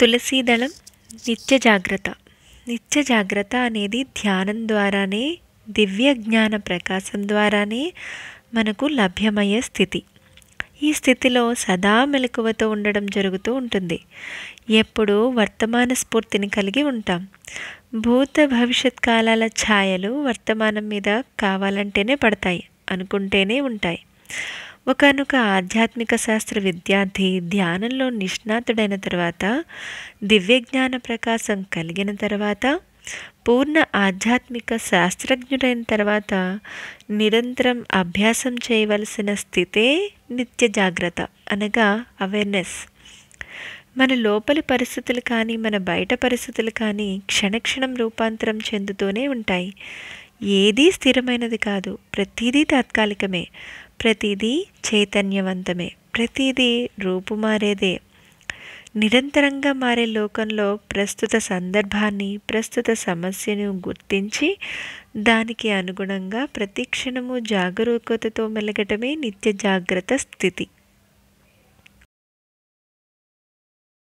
తులసి దళం నిత్య జాగ్రత్త నిత్య జాగ్రత్త అనేది ధ్యానం ద్వారానే దివ్య జ్ఞాన ప్రకాశం ద్వారానే మనకు లభ్యమయ్యే స్థితి ఈ స్థితిలో సదా మెలకువతో ఉండడం జరుగుతూ ఉంటుంది ఎప్పుడూ వర్తమాన స్ఫూర్తిని కలిగి ఉంటాం భూత భవిష్యత్ కాలాల ఛాయలు వర్తమానం మీద కావాలంటేనే పడతాయి అనుకుంటేనే ఉంటాయి ఒకనొక ఆధ్యాత్మిక శాస్త్ర విద్యార్థి ధ్యానంలో నిష్ణాతుడైన తర్వాత దివ్యజ్ఞాన ప్రకాశం కలిగిన తర్వాత పూర్ణ ఆధ్యాత్మిక శాస్త్రజ్ఞుడైన తర్వాత నిరంతరం అభ్యాసం చేయవలసిన స్థితే నిత్య జాగ్రత్త అనగా అవేర్నెస్ మన లోపలి పరిస్థితులు కానీ మన బయట పరిస్థితులు కానీ క్షణక్షణం రూపాంతరం చెందుతూనే ఉంటాయి ఏదీ స్థిరమైనది కాదు ప్రతిదీ తాత్కాలికమే ప్రతిదీ చైతన్యవంతమే ప్రతిదీ రూపుమారేదే నిరంతరంగా మారే లోకంలో ప్రస్తుత సందర్భాన్ని ప్రస్తుత సమస్యను గుర్తించి దానికి అనుగుణంగా ప్రతిక్షణము జాగరూకతతో మెలగటమే నిత్య జాగ్రత్త స్థితి